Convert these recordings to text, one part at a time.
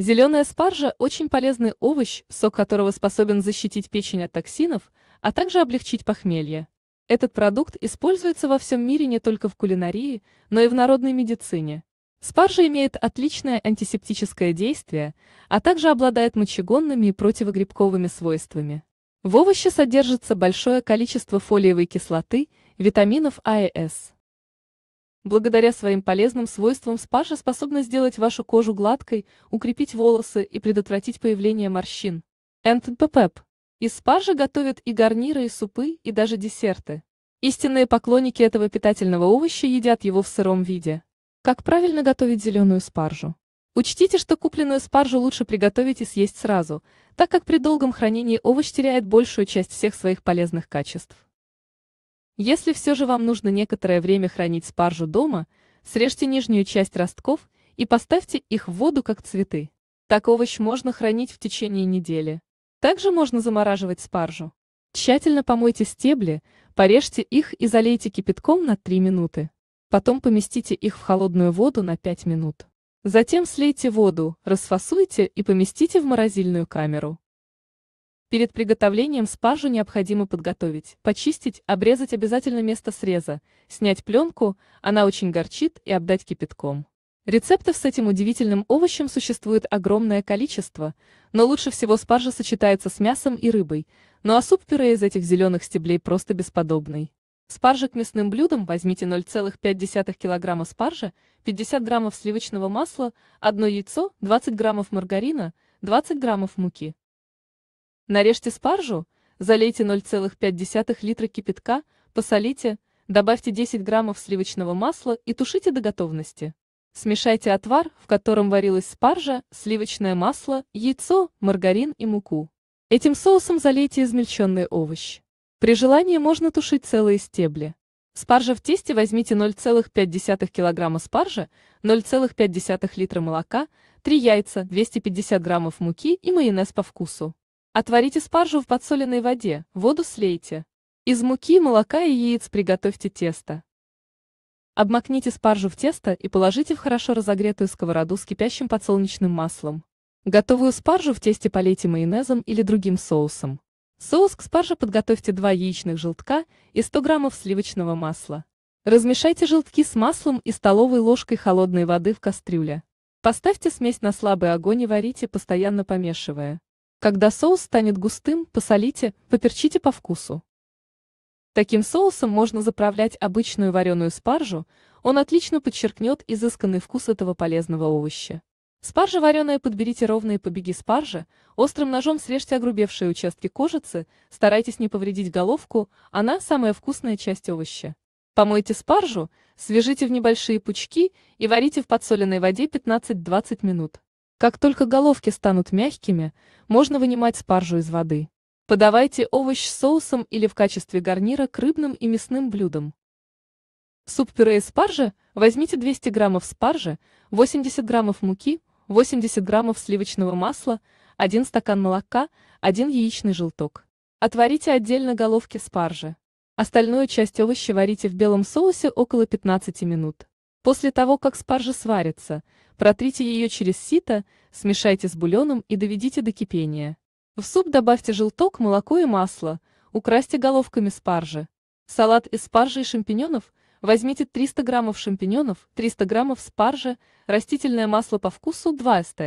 Зеленая спаржа – очень полезный овощ, сок которого способен защитить печень от токсинов, а также облегчить похмелье. Этот продукт используется во всем мире не только в кулинарии, но и в народной медицине. Спаржа имеет отличное антисептическое действие, а также обладает мочегонными и противогрибковыми свойствами. В овоще содержится большое количество фолиевой кислоты, витаминов А и С. Благодаря своим полезным свойствам спаржа способна сделать вашу кожу гладкой, укрепить волосы и предотвратить появление морщин. НТПП. Из спаржи готовят и гарниры, и супы, и даже десерты. Истинные поклонники этого питательного овоща едят его в сыром виде. Как правильно готовить зеленую спаржу? Учтите, что купленную спаржу лучше приготовить и съесть сразу, так как при долгом хранении овощ теряет большую часть всех своих полезных качеств. Если все же вам нужно некоторое время хранить спаржу дома, срежьте нижнюю часть ростков и поставьте их в воду как цветы. Так овощ можно хранить в течение недели. Также можно замораживать спаржу. Тщательно помойте стебли, порежьте их и залейте кипятком на 3 минуты. Потом поместите их в холодную воду на 5 минут. Затем слейте воду, расфасуйте и поместите в морозильную камеру. Перед приготовлением спаржу необходимо подготовить, почистить, обрезать обязательно место среза, снять пленку, она очень горчит, и обдать кипятком. Рецептов с этим удивительным овощем существует огромное количество, но лучше всего спаржа сочетается с мясом и рыбой, ну а суп-пюре из этих зеленых стеблей просто бесподобный. Спаржа к мясным блюдам возьмите 0,5 кг спаржи, 50 граммов сливочного масла, 1 яйцо, 20 граммов маргарина, 20 граммов муки. Нарежьте спаржу, залейте 0,5 литра кипятка, посолите, добавьте 10 граммов сливочного масла и тушите до готовности. Смешайте отвар, в котором варилась спаржа, сливочное масло, яйцо, маргарин и муку. Этим соусом залейте измельченный овощ. При желании можно тушить целые стебли. Спаржа в тесте возьмите 0,5 кг спаржи, 0,5 литра молока, 3 яйца, 250 граммов муки и майонез по вкусу. Отварите спаржу в подсоленной воде, воду слейте. Из муки, молока и яиц приготовьте тесто. Обмакните спаржу в тесто и положите в хорошо разогретую сковороду с кипящим подсолнечным маслом. Готовую спаржу в тесте полейте майонезом или другим соусом. Соус к спарже подготовьте 2 яичных желтка и 100 граммов сливочного масла. Размешайте желтки с маслом и столовой ложкой холодной воды в кастрюле. Поставьте смесь на слабый огонь и варите, постоянно помешивая. Когда соус станет густым, посолите, поперчите по вкусу. Таким соусом можно заправлять обычную вареную спаржу, он отлично подчеркнет изысканный вкус этого полезного овоща. Спаржа вареная подберите ровные побеги спаржи, острым ножом срежьте огрубевшие участки кожицы, старайтесь не повредить головку, она самая вкусная часть овоща. Помойте спаржу, свяжите в небольшие пучки и варите в подсоленной воде 15-20 минут. Как только головки станут мягкими, можно вынимать спаржу из воды. Подавайте овощ с соусом или в качестве гарнира к рыбным и мясным блюдам. Суп-пюре из спаржи возьмите 200 граммов спаржи, 80 граммов муки, 80 граммов сливочного масла, 1 стакан молока, 1 яичный желток. Отварите отдельно головки спаржи. Остальную часть овощи варите в белом соусе около 15 минут. После того, как спаржа сварится, протрите ее через сито, смешайте с бульоном и доведите до кипения. В суп добавьте желток, молоко и масло, украсьте головками спаржи. Салат из спаржи и шампиньонов возьмите 300 граммов шампиньонов, 300 граммов спаржи, растительное масло по вкусу 2 ст.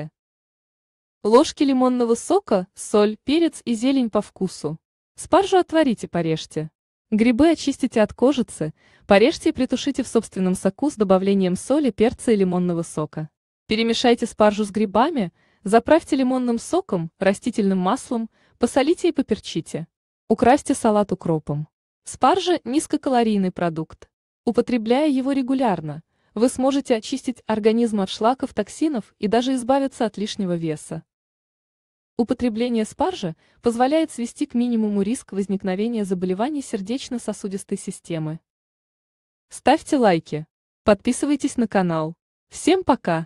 Ложки лимонного сока, соль, перец и зелень по вкусу. Спаржу отварите, порежьте. Грибы очистите от кожицы, порежьте и притушите в собственном соку с добавлением соли, перца и лимонного сока. Перемешайте спаржу с грибами, заправьте лимонным соком, растительным маслом, посолите и поперчите. Украсьте салат укропом. Спаржа – низкокалорийный продукт. Употребляя его регулярно, вы сможете очистить организм от шлаков, токсинов и даже избавиться от лишнего веса. Употребление спаржи позволяет свести к минимуму риск возникновения заболеваний сердечно-сосудистой системы. Ставьте лайки, подписывайтесь на канал. Всем пока!